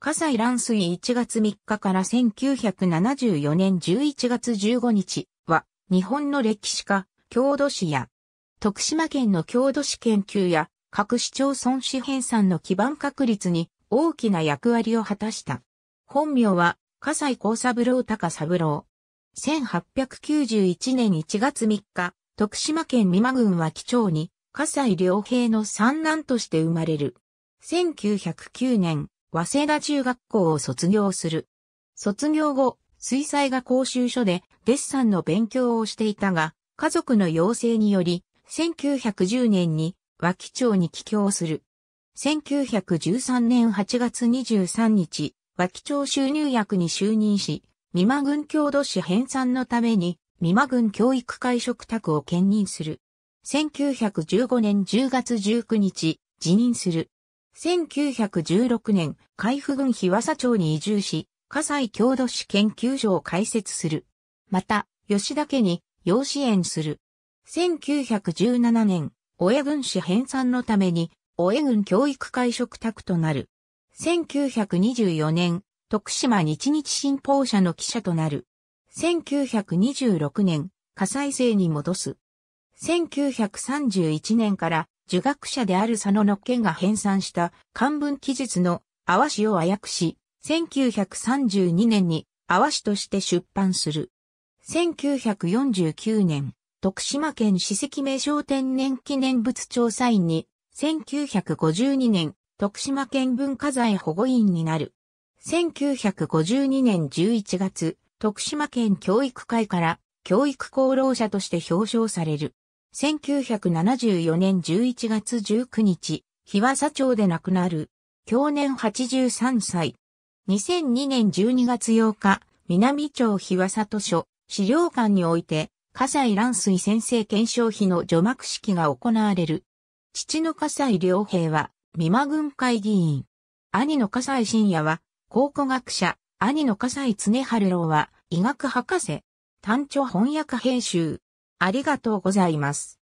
笠西乱水1月3日から1974年11月15日は、日本の歴史家、郷土史や、徳島県の郷土史研究や、各市町村史編纂の基盤確立に大きな役割を果たした。本名は、笠西幸三郎高三郎。1891年1月3日、徳島県美馬郡基町に、笠西良平の三男として生まれる。1909年、早稲田中学校を卒業する。卒業後、水彩画講習所でデッサンの勉強をしていたが、家族の要請により、1910年に和気町に帰郷する。1913年8月23日、和気町収入役に就任し、美馬郡郷土史編纂のために、美馬郡教育会職宅を兼任する。1915年10月19日、辞任する。1916年、海部郡日和佐町に移住し、火西郷土史研究所を開設する。また、吉田家に養子縁する。1917年、親江郡市編纂のために、親江教育会食卓となる。1924年、徳島日日新報社の記者となる。1926年、火災生に戻す。1931年から儒学者である佐野の件が編纂した漢文記述の阿波詩を和訳し、1932年に阿波詩として出版する。1949年、徳島県史跡名称天然記念物調査員に、1952年、徳島県文化財保護員になる。1952年11月、徳島県教育会から教育功労者として表彰される。1974年11月19日、日和佐町で亡くなる。去年83歳。2002年12月8日、南町日和佐図書、資料館において、笠西蘭水先生検証碑の除幕式が行われる。父の笠西良平は、美馬軍会議員。兄の笠西信也は、考古学者。兄の笠西常春郎は、医学博士。単著翻訳編集。ありがとうございます。